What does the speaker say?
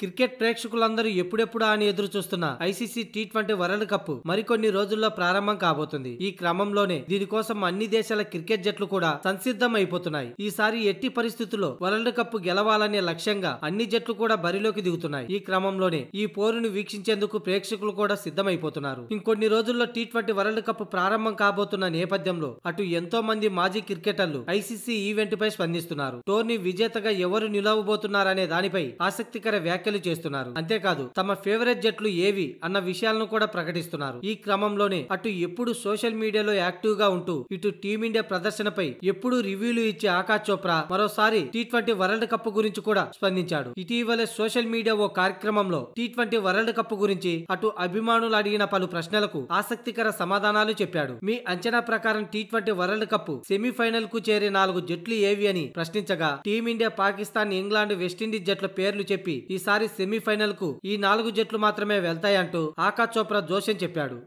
cricket ప్రేక్షకులందరూ ఎప్పుడెప్పుడు అని ఎదురు చూస్తున్న ICC T twenty World Cup మరికొన్ని రోజుల్లో ప్రారంభం కాబోతుంది ఈ క్రమంలోనే దీనికోసం అన్ని దేశాల క్రికెట్ జట్లు కూడా సంసిద్ధం అయిపోతున్నాయి ఈసారి ఎట్టి పరిస్థితుల్లో వరల్డ్ కప్ గెలవాలనే లక్ష్యంగా అన్ని జట్లు కూడా బరిలోకి దిగుతున్నాయి ఈ క్రమంలోనే ఈ పోరును వీక్షించేందుకు ప్రేక్షకులు కూడా సిద్ధమైపోతున్నారు ఇంకొన్ని రోజుల్లో టీ ట్వంటీ వరల్డ్ కప్ ప్రారంభం కాబోతున్న నేపథ్యంలో అటు ఎంతో మంది మాజీ క్రికెటర్లు ఐసీసీ ఈవెంట్ పై స్పందిస్తున్నారు టోర్నీ విజేతగా ఎవరు నిలవబోతున్నారనే దానిపై ఆసక్తికర వ్యాఖ్య వ్యాఖ్యలు చేస్తున్నారు అంతేకాదు తమ ఫేవరెట్ జట్లు ఏవి అన్న విషయాలను కూడా ప్రకటిస్తున్నారు ఈ క్రమంలోనే అటు ఎప్పుడు సోషల్ మీడియాలో యాక్టివ్ గా ఉంటూ ఇటు టీమిండియా ప్రదర్శనపై ఎప్పుడు రివ్యూలు ఇచ్చే ఆకాశ్ చోప్రా మరోసారి టీ ట్వంటీ వరల్డ్ కప్ గురించి కూడా స్పందించాడు ఇటీవల సోషల్ మీడియా ఓ కార్యక్రమంలో టీ ట్వంటీ వరల్డ్ కప్ గురించి అటు అభిమానులు అడిగిన పలు ప్రశ్నలకు ఆసక్తికర సమాధానాలు చెప్పాడు మీ అంచనా ప్రకారం T twenty World Cup semifinal కు చేరే నాలుగు జట్లు ఏవి అని ప్రశ్నించగా టీమిండియా పాకిస్తాన్ ఇంగ్లాండ్ వెస్టిండీస్ జట్ల పేర్లు చెప్పి ఈసారి ఈసారి కు ఈ నాలుగు జట్లు మాత్రమే వెళ్తాయంటూ ఆకాశ్ చోప్రా జోషన్ చెప్పాడు